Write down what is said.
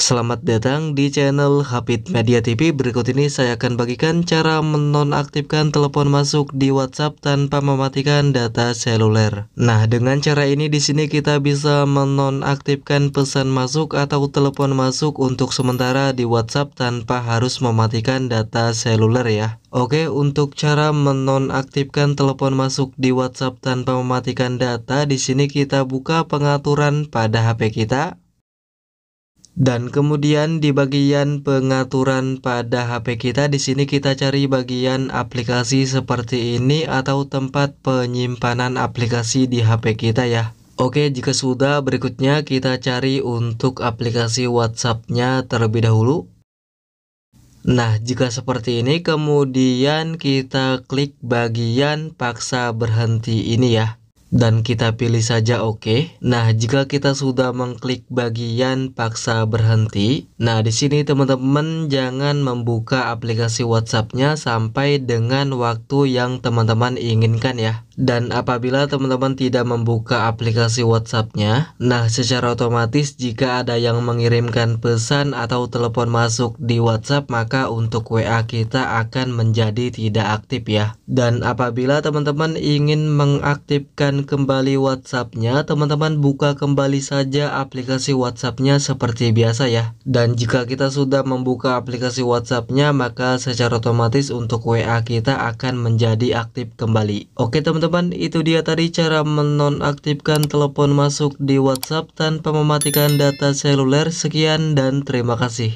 Selamat datang di channel Habit Media TV. Berikut ini saya akan bagikan cara menonaktifkan telepon masuk di WhatsApp tanpa mematikan data seluler. Nah, dengan cara ini di sini kita bisa menonaktifkan pesan masuk atau telepon masuk untuk sementara di WhatsApp tanpa harus mematikan data seluler ya. Oke, untuk cara menonaktifkan telepon masuk di WhatsApp tanpa mematikan data, di sini kita buka pengaturan pada HP kita. Dan kemudian di bagian pengaturan pada HP kita di sini kita cari bagian aplikasi seperti ini atau tempat penyimpanan aplikasi di HP kita ya. Oke, jika sudah berikutnya kita cari untuk aplikasi WhatsApp-nya terlebih dahulu. Nah, jika seperti ini kemudian kita klik bagian paksa berhenti ini ya dan kita pilih saja oke. Okay. Nah, jika kita sudah mengklik bagian paksa berhenti, nah di sini teman-teman jangan membuka aplikasi WhatsApp-nya sampai dengan waktu yang teman-teman inginkan ya. Dan apabila teman-teman tidak membuka aplikasi WhatsApp-nya, nah secara otomatis jika ada yang mengirimkan pesan atau telepon masuk di WhatsApp, maka untuk WA kita akan menjadi tidak aktif ya. Dan apabila teman-teman ingin mengaktifkan kembali WhatsApp-nya, teman-teman buka kembali saja aplikasi WhatsApp-nya seperti biasa ya. Dan jika kita sudah membuka aplikasi WhatsApp-nya, maka secara otomatis untuk WA kita akan menjadi aktif kembali. Oke teman-teman teman-teman itu dia tadi cara menonaktifkan telepon masuk di WhatsApp tanpa mematikan data seluler sekian dan terima kasih